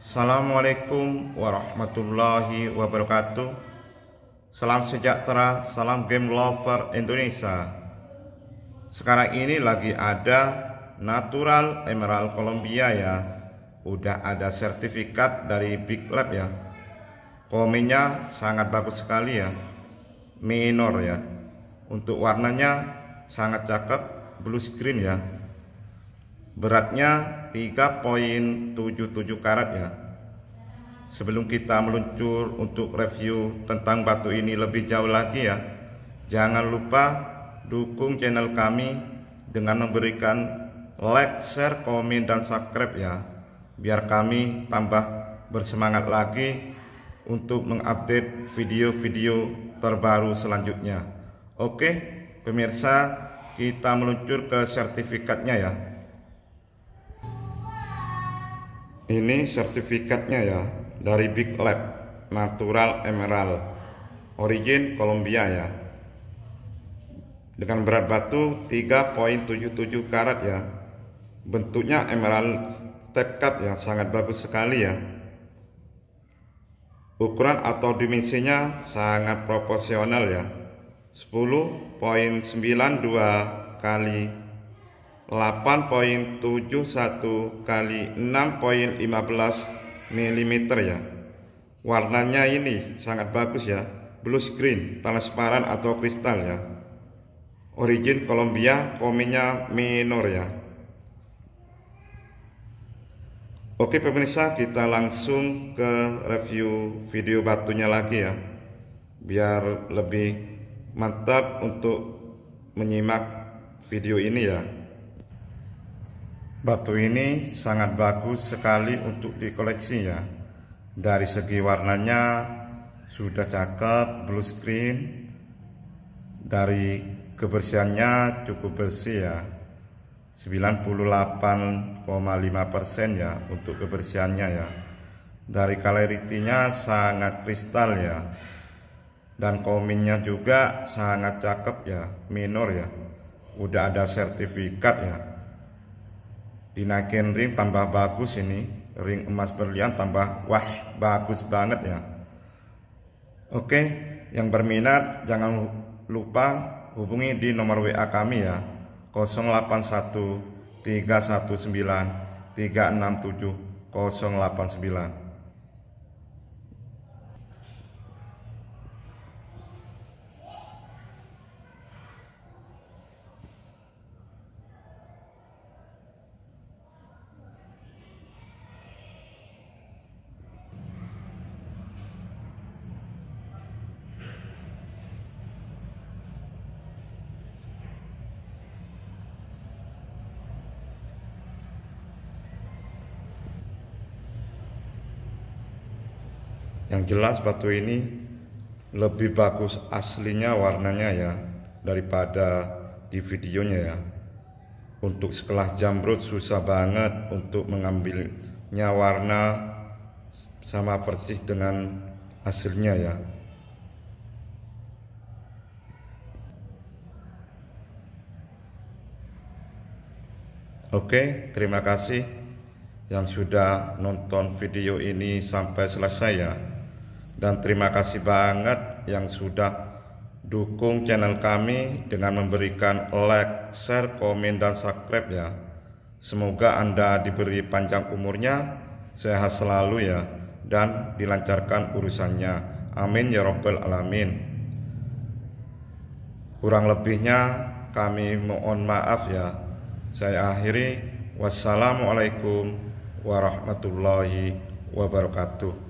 Assalamualaikum warahmatullahi wabarakatuh Salam sejahtera, salam game lover Indonesia Sekarang ini lagi ada natural emerald Columbia ya Udah ada sertifikat dari Big Lab ya Komennya sangat bagus sekali ya Minor ya Untuk warnanya sangat cakep blue screen ya Beratnya 3.77 karat ya. Sebelum kita meluncur untuk review tentang batu ini lebih jauh lagi ya, jangan lupa dukung channel kami dengan memberikan like, share, komen, dan subscribe ya. Biar kami tambah bersemangat lagi untuk mengupdate video-video terbaru selanjutnya. Oke, pemirsa, kita meluncur ke sertifikatnya ya. ini sertifikatnya ya dari Big Lab Natural Emerald origin Kolombia ya dengan berat batu 3.77 karat ya bentuknya emerald step cut yang sangat bagus sekali ya ukuran atau dimensinya sangat proporsional ya 10.92 kali 8.71 kali 6.15 mm ya warnanya ini sangat bagus ya blue screen transparan atau kristal ya origin Columbia kominya minor ya Oke pemirsa kita langsung ke review video batunya lagi ya biar lebih mantap untuk menyimak video ini ya Batu ini sangat bagus sekali untuk dikoleksi ya. Dari segi warnanya sudah cakep, blue screen. Dari kebersihannya cukup bersih ya. 98,5% ya untuk kebersihannya ya. Dari kaleritinya sangat kristal ya. Dan kominnya juga sangat cakep ya, minor ya. Udah ada sertifikat ya dinaikin ring tambah bagus ini ring emas berlian tambah wah bagus banget ya oke yang berminat jangan lupa hubungi di nomor WA kami ya 081 319 Yang jelas batu ini lebih bagus aslinya warnanya ya daripada di videonya ya. Untuk sekelas jamrut susah banget untuk mengambilnya warna sama persis dengan hasilnya ya. Oke, terima kasih yang sudah nonton video ini sampai selesai ya dan terima kasih banget yang sudah dukung channel kami dengan memberikan like, share, komen, dan subscribe ya. Semoga Anda diberi panjang umurnya, sehat selalu ya, dan dilancarkan urusannya. Amin ya Rabbal 'Alamin. Kurang lebihnya kami mohon maaf ya. Saya akhiri. Wassalamualaikum warahmatullahi wabarakatuh.